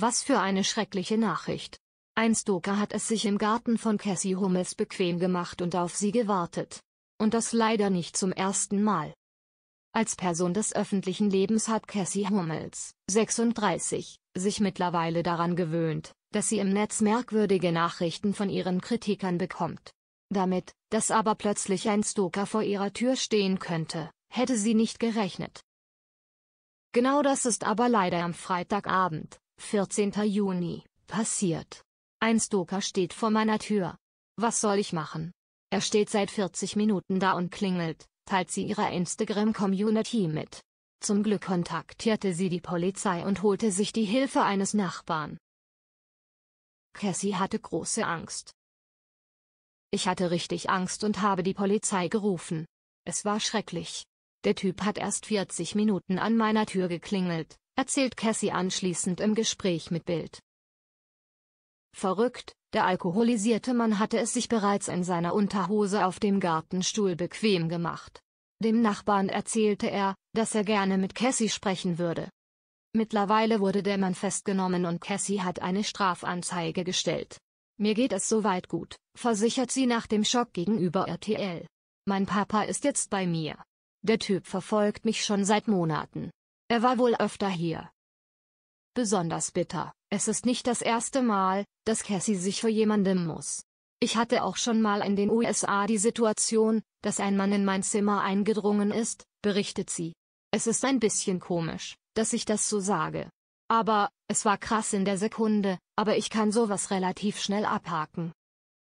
Was für eine schreckliche Nachricht. Ein Stoker hat es sich im Garten von Cassie Hummels bequem gemacht und auf sie gewartet. Und das leider nicht zum ersten Mal. Als Person des öffentlichen Lebens hat Cassie Hummels, 36, sich mittlerweile daran gewöhnt, dass sie im Netz merkwürdige Nachrichten von ihren Kritikern bekommt. Damit, dass aber plötzlich ein Stoker vor ihrer Tür stehen könnte, hätte sie nicht gerechnet. Genau das ist aber leider am Freitagabend, 14. Juni, passiert. Ein Stoker steht vor meiner Tür. Was soll ich machen? Er steht seit 40 Minuten da und klingelt, teilt sie ihrer Instagram-Community mit. Zum Glück kontaktierte sie die Polizei und holte sich die Hilfe eines Nachbarn. Cassie hatte große Angst. Ich hatte richtig Angst und habe die Polizei gerufen. Es war schrecklich. Der Typ hat erst 40 Minuten an meiner Tür geklingelt, erzählt Cassie anschließend im Gespräch mit Bild. Verrückt, der alkoholisierte Mann hatte es sich bereits in seiner Unterhose auf dem Gartenstuhl bequem gemacht. Dem Nachbarn erzählte er, dass er gerne mit Cassie sprechen würde. Mittlerweile wurde der Mann festgenommen und Cassie hat eine Strafanzeige gestellt. Mir geht es soweit gut, versichert sie nach dem Schock gegenüber RTL. Mein Papa ist jetzt bei mir. Der Typ verfolgt mich schon seit Monaten. Er war wohl öfter hier. Besonders bitter, es ist nicht das erste Mal, dass Cassie sich vor jemandem muss. Ich hatte auch schon mal in den USA die Situation, dass ein Mann in mein Zimmer eingedrungen ist, berichtet sie. Es ist ein bisschen komisch, dass ich das so sage. Aber, es war krass in der Sekunde, aber ich kann sowas relativ schnell abhaken.